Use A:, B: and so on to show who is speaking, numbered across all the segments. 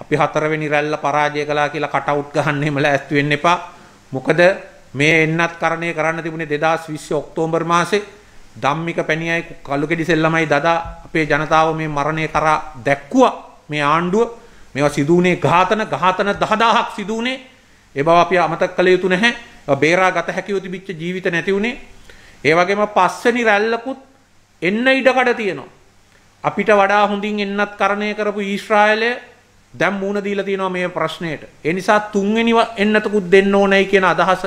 A: අපි හතරවෙනි රැල්ල පරාජය කළා කියලා කට අවුට් ගන්න එහෙම ලෑස්ති වෙන්න එපා. මොකද මේ එන්නත් කරණේ කරන්න තිබුණේ 2020 ඔක්තෝබර් මාසේ ධම්මික පැණියයි කළුකෙඩි සෙල්ලමයි දදා අපේ ජනතාව මේ මරණය කරා දැක්කුවා මේ ආණ්ඩුව. මේවා සිදු වුණේ ඝාතන ඝාතන 10000ක් සිදු වුණේ. ඒ බව අපි අමතක කළ යුතු නැහැ. බේරා ගත හැකිව තිබිච්ච ජීවිත නැති වුණේ. ඒ වගේම පස්වෙනි රැල්ලකුත් එන්න ඉඩකඩ තියෙනවා. අපිට වඩා හොඳින් එන්නත් කරණය කරපු ඊශ්‍රායලය දැන් මූණ දීලා තියෙනවා මේ ප්‍රශ්නයට. ඒ නිසා තුන්වෙනිව එන්නතකුත් දෙන්න ඕනේ කියන අදහස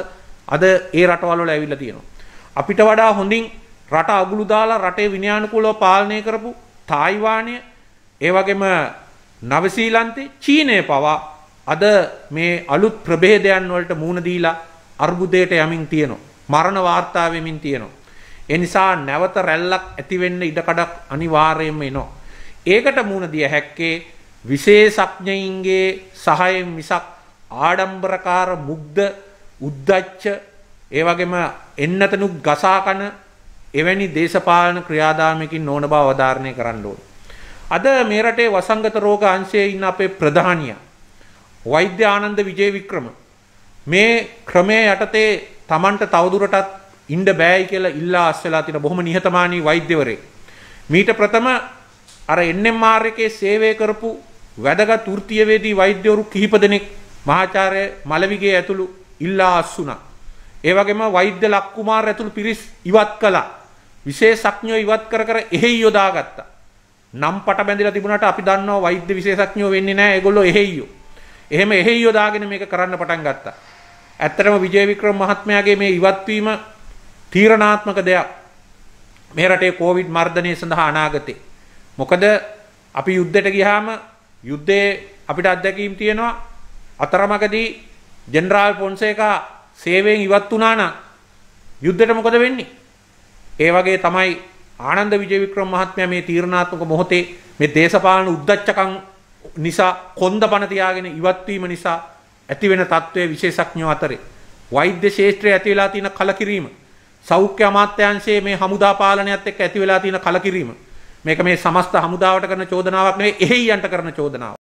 A: අද ඒ රටවල් වල ඇවිල්ලා තියෙනවා. අපිට වඩා හොඳින් රට අගුළු දාලා රටේ විනයානුකූලව පාලනය කරපු තායිවානය, ඒ වගේම නවසීලන්තේ චීනය පවා අද මේ අලුත් ප්‍රභේදයන් වලට මූණ දීලා අර්බුදයට යමින් තියෙනවා. මරණ වාර්තා වෙමින් තියෙනවා. ඒ නිසා නැවත රැල්ලක් ඇති වෙන්න ඉඩ කඩක් අනිවාර්යයෙන්ම එනවා. ඒකට මූණ දිය හැක්කේ විශේෂඥයින්ගේ සහයෙන් මිසක් ආඩම්බරකාර මුග්ධ උද්දච්ච ඒ වගේම එන්නතනුත් ගසාකන එවැනි දේශපාලන ක්‍රියාදාමයකින් නොවන බව අවධාරණය කරන්න ඕන. අද මේ රටේ වසංගත රෝග අංශයේ ඉන්න අපේ ප්‍රධානියා වෛද්‍ය ආනන්ද විජේවික්‍රම මේ ක්‍රමය යටතේ Tamanට තවදුරටත් ඉන්න බෑයි කියලා ඉල්ලා අස්සලා තියෙන බොහොම නිහතමානී වෛද්‍යවරයෙක්. මීට ප්‍රථම අර NMR එකේ සේවය කරපු වැදගත් වෘත්තියවේදී වෛද්‍යවරු කිහිප දෙනෙක් මහාචාර්ය මලවිගේ ඇතුළු ඉල්ලා අස්සුණා. ඒ වගේම වෛද්‍ය ලක්කුමාර් ඇතුළු පිරිස් ඉවත් කළා. විශේෂඥයෝ ඉවත් කර කර එහෙයි යොදාගත්තා. නම් පට බැඳලා තිබුණාට අපි දන්නවා වෛද්‍ය විශේෂඥයෝ වෙන්නේ නැහැ. ඒගොල්ලෝ එහෙයියෝ. එහෙම එහෙයි යොදාගෙන මේක කරන්න පටන් ගත්තා. ඇත්තටම විජේ වික්‍රම මහත්මයාගේ මේ ඉවත්වීම තීරණාත්මක දෙයක්. මේ රටේ කොවිඩ් මර්ධනය සඳහා අනාගතේ. මොකද අපි යුද්ධයට ගියාම යුද්ධයේ අපිට අත්දැකීම් තියෙනවා අතරමඟදී ජෙනරාල් පොන්සේකා සේවයෙන් ඉවත් වුණා නම් යුද්ධෙට මොකද වෙන්නේ? ඒ වගේ තමයි ආනන්ද විජේවික්‍රම මහත්මයා මේ තීරණාත්මක මොහොතේ මේ දේශපාලන උද්දච්චකම් නිසා කොන්දපණ තියාගෙන ඉවත් වීම නිසා ඇති වෙන තත්ත්වයේ විශේෂඥයෝ අතරේ වෛද්‍ය ශාස්ත්‍රයේ ඇති වෙලා තියෙන කලකිරීම සෞඛ්‍ය අමාත්‍යාංශයේ මේ හමුදා පාලනයත් එක්ක ඇති වෙලා තියෙන කලකිරීම මේක මේ සමස්ත හමුදාවට කරන චෝදනාවක් නෙවෙයි එහෙයියන්ට කරන චෝදනාවක්.